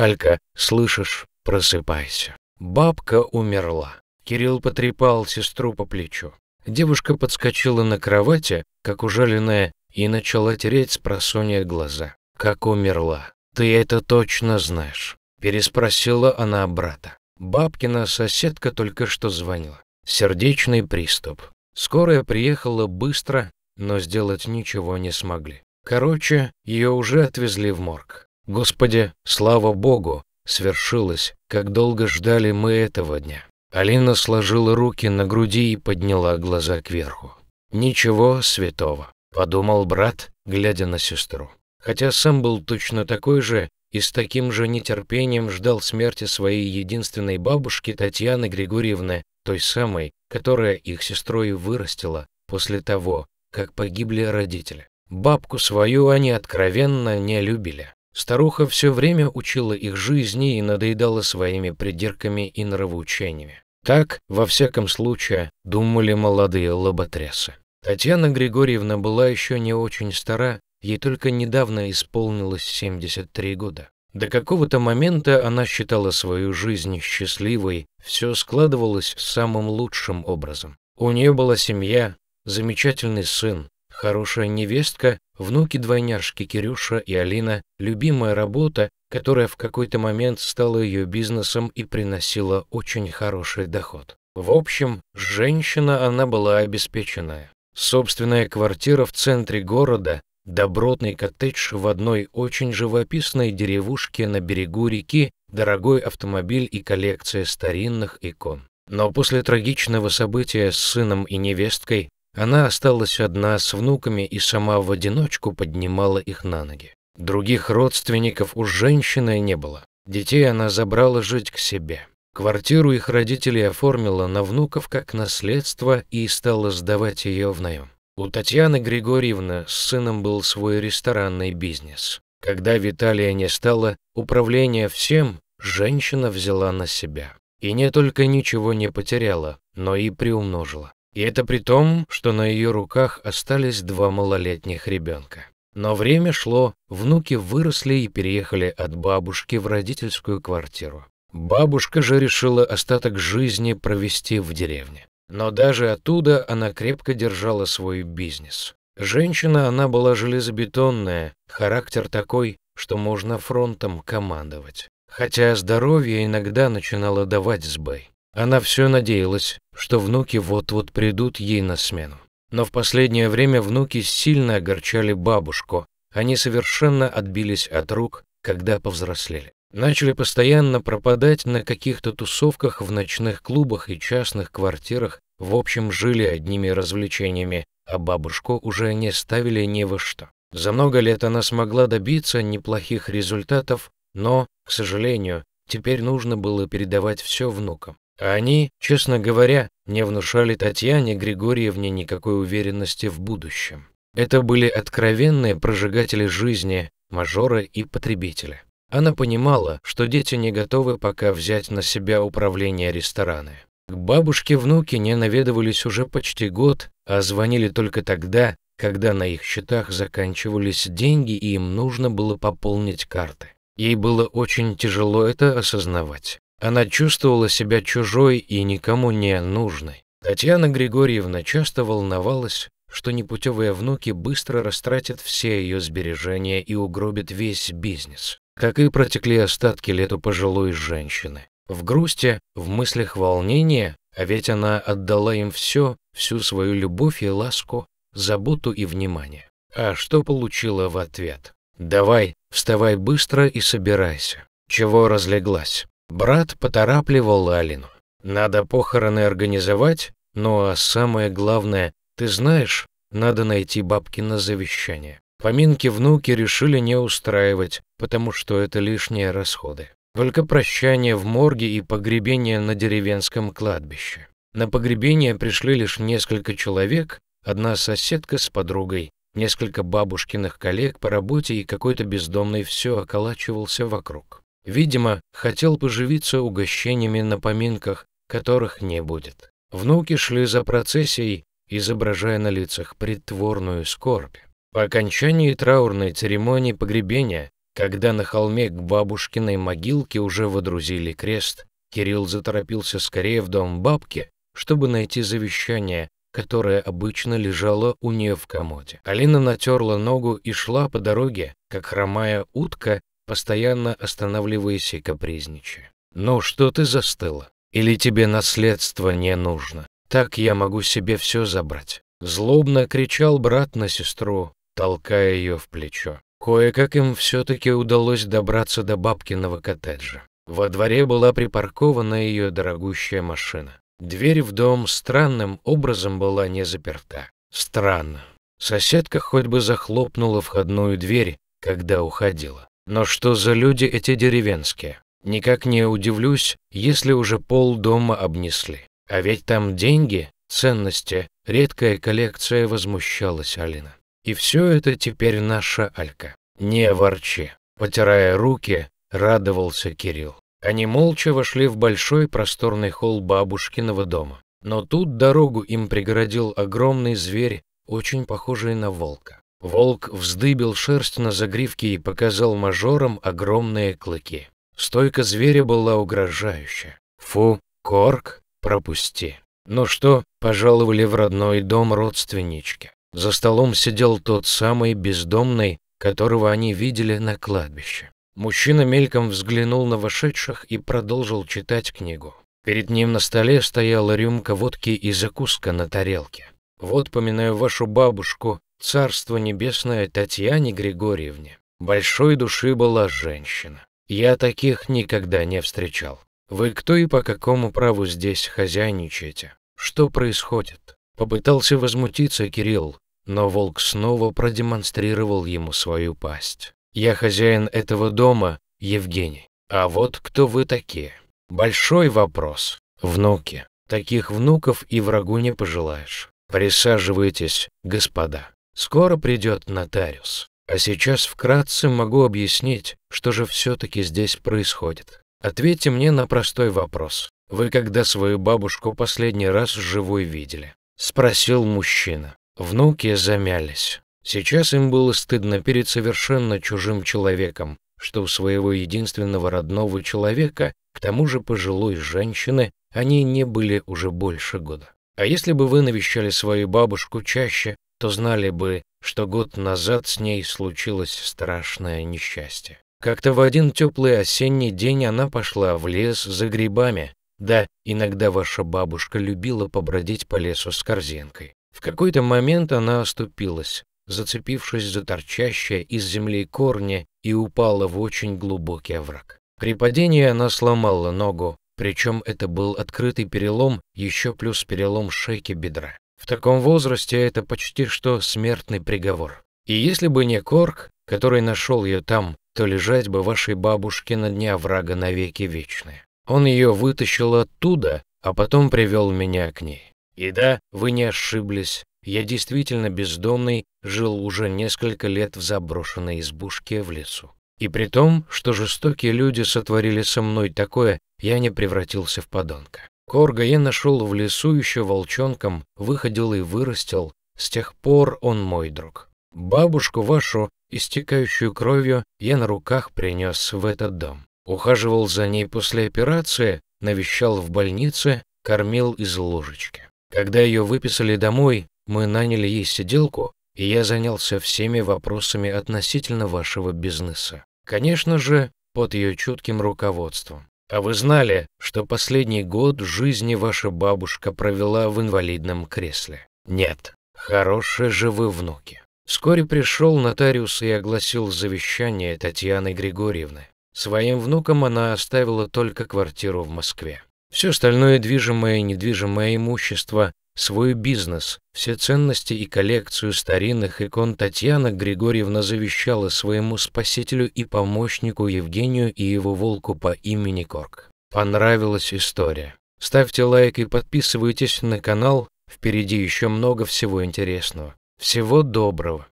Алька, слышишь, просыпайся. Бабка умерла. Кирилл потрепал сестру по плечу. Девушка подскочила на кровати, как ужаленная, и начала тереть с просонья глаза. «Как умерла? Ты это точно знаешь?» Переспросила она брата. Бабкина соседка только что звонила. Сердечный приступ. Скорая приехала быстро, но сделать ничего не смогли. Короче, ее уже отвезли в морг. Господи, слава Богу, свершилось, как долго ждали мы этого дня. Алина сложила руки на груди и подняла глаза кверху. «Ничего святого», — подумал брат, глядя на сестру. Хотя сам был точно такой же и с таким же нетерпением ждал смерти своей единственной бабушки Татьяны Григорьевны, той самой, которая их сестрой вырастила после того, как погибли родители. Бабку свою они откровенно не любили. Старуха все время учила их жизни и надоедала своими придирками и нравоучениями. Так, во всяком случае, думали молодые лоботрясы. Татьяна Григорьевна была еще не очень стара, ей только недавно исполнилось 73 года. До какого-то момента она считала свою жизнь счастливой, все складывалось самым лучшим образом. У нее была семья, замечательный сын, хорошая невестка Внуки-двойняшки Кирюша и Алина – любимая работа, которая в какой-то момент стала ее бизнесом и приносила очень хороший доход. В общем, женщина она была обеспеченная. Собственная квартира в центре города, добротный коттедж в одной очень живописной деревушке на берегу реки, дорогой автомобиль и коллекция старинных икон. Но после трагичного события с сыном и невесткой она осталась одна с внуками и сама в одиночку поднимала их на ноги. Других родственников у женщины не было. Детей она забрала жить к себе. Квартиру их родителей оформила на внуков как наследство и стала сдавать ее в наем. У Татьяны Григорьевны с сыном был свой ресторанный бизнес. Когда Виталия не стало, управление всем женщина взяла на себя. И не только ничего не потеряла, но и приумножила. И это при том, что на ее руках остались два малолетних ребенка. Но время шло, внуки выросли и переехали от бабушки в родительскую квартиру. Бабушка же решила остаток жизни провести в деревне. Но даже оттуда она крепко держала свой бизнес. Женщина она была железобетонная, характер такой, что можно фронтом командовать. Хотя здоровье иногда начинало давать сбой. Она все надеялась, что внуки вот-вот придут ей на смену. Но в последнее время внуки сильно огорчали бабушку. Они совершенно отбились от рук, когда повзрослели. Начали постоянно пропадать на каких-то тусовках в ночных клубах и частных квартирах, в общем, жили одними развлечениями, а бабушку уже не ставили ни во что. За много лет она смогла добиться неплохих результатов, но, к сожалению, теперь нужно было передавать все внукам они, честно говоря, не внушали Татьяне Григорьевне никакой уверенности в будущем. Это были откровенные прожигатели жизни, мажоры и потребители. Она понимала, что дети не готовы пока взять на себя управление рестораны. К бабушке внуки не наведывались уже почти год, а звонили только тогда, когда на их счетах заканчивались деньги и им нужно было пополнить карты. Ей было очень тяжело это осознавать. Она чувствовала себя чужой и никому не нужной. Татьяна Григорьевна часто волновалась, что непутевые внуки быстро растратят все ее сбережения и угробят весь бизнес, как и протекли остатки лету пожилой женщины. В грусти, в мыслях волнения, а ведь она отдала им все, всю свою любовь и ласку, заботу и внимание. А что получила в ответ? «Давай, вставай быстро и собирайся. Чего разлеглась? Брат поторапливал Алину. «Надо похороны организовать, ну а самое главное, ты знаешь, надо найти бабки на завещание». Поминки внуки решили не устраивать, потому что это лишние расходы. Только прощание в морге и погребение на деревенском кладбище. На погребение пришли лишь несколько человек, одна соседка с подругой, несколько бабушкиных коллег по работе и какой-то бездомный все околачивался вокруг. Видимо, хотел поживиться угощениями на поминках, которых не будет. Внуки шли за процессией, изображая на лицах притворную скорбь. По окончании траурной церемонии погребения, когда на холме к бабушкиной могилке уже водрузили крест, Кирилл заторопился скорее в дом бабки, чтобы найти завещание, которое обычно лежало у нее в комоде. Алина натерла ногу и шла по дороге, как хромая утка, постоянно останавливаясь и капризничая. «Ну что ты застыла? Или тебе наследство не нужно? Так я могу себе все забрать». Злобно кричал брат на сестру, толкая ее в плечо. Кое-как им все-таки удалось добраться до бабкиного коттеджа. Во дворе была припаркована ее дорогущая машина. Дверь в дом странным образом была не заперта. Странно. Соседка хоть бы захлопнула входную дверь, когда уходила. Но что за люди эти деревенские? Никак не удивлюсь, если уже пол дома обнесли. А ведь там деньги, ценности, редкая коллекция, возмущалась Алина. И все это теперь наша Алька. Не ворчи. Потирая руки, радовался Кирилл. Они молча вошли в большой просторный холл бабушкиного дома. Но тут дорогу им преградил огромный зверь, очень похожий на волка. Волк вздыбил шерсть на загривке и показал мажорам огромные клыки. Стойка зверя была угрожающая. «Фу, корк, пропусти». Ну что, пожаловали в родной дом родственнички. За столом сидел тот самый бездомный, которого они видели на кладбище. Мужчина мельком взглянул на вошедших и продолжил читать книгу. Перед ним на столе стояла рюмка водки и закуска на тарелке. «Вот, поминаю вашу бабушку, Царство небесное Татьяне Григорьевне большой души была женщина. Я таких никогда не встречал. Вы кто и по какому праву здесь хозяйничаете? Что происходит? Попытался возмутиться Кирилл, но волк снова продемонстрировал ему свою пасть. Я хозяин этого дома, Евгений. А вот кто вы такие? Большой вопрос. Внуки. Таких внуков и врагу не пожелаешь. Присаживайтесь, господа. Скоро придет нотариус. А сейчас вкратце могу объяснить, что же все-таки здесь происходит. Ответьте мне на простой вопрос. Вы когда свою бабушку последний раз живой видели? Спросил мужчина. Внуки замялись. Сейчас им было стыдно перед совершенно чужим человеком, что у своего единственного родного человека, к тому же пожилой женщины, они не были уже больше года. А если бы вы навещали свою бабушку чаще, то знали бы, что год назад с ней случилось страшное несчастье. Как-то в один теплый осенний день она пошла в лес за грибами. Да, иногда ваша бабушка любила побродить по лесу с корзинкой. В какой-то момент она оступилась, зацепившись за торчащие из земли корни и упала в очень глубокий овраг. При падении она сломала ногу, причем это был открытый перелом, еще плюс перелом шейки бедра. В таком возрасте это почти что смертный приговор. И если бы не Корк, который нашел ее там, то лежать бы вашей бабушке на дня врага навеки вечные. Он ее вытащил оттуда, а потом привел меня к ней. И да, вы не ошиблись, я действительно бездомный, жил уже несколько лет в заброшенной избушке в лесу. И при том, что жестокие люди сотворили со мной такое, я не превратился в подонка. Корга я нашел в лесу еще волчонком, выходил и вырастил. С тех пор он мой друг. Бабушку вашу, истекающую кровью, я на руках принес в этот дом. Ухаживал за ней после операции, навещал в больнице, кормил из ложечки. Когда ее выписали домой, мы наняли ей сиделку, и я занялся всеми вопросами относительно вашего бизнеса. Конечно же, под ее чутким руководством. А вы знали, что последний год жизни ваша бабушка провела в инвалидном кресле? Нет. Хорошие же вы внуки. Вскоре пришел нотариус и огласил завещание Татьяны Григорьевны. Своим внукам она оставила только квартиру в Москве. Все остальное движимое и недвижимое имущество свой бизнес, все ценности и коллекцию старинных икон Татьяна Григорьевна завещала своему спасителю и помощнику Евгению и его волку по имени Корк. Понравилась история. Ставьте лайк и подписывайтесь на канал, впереди еще много всего интересного. Всего доброго!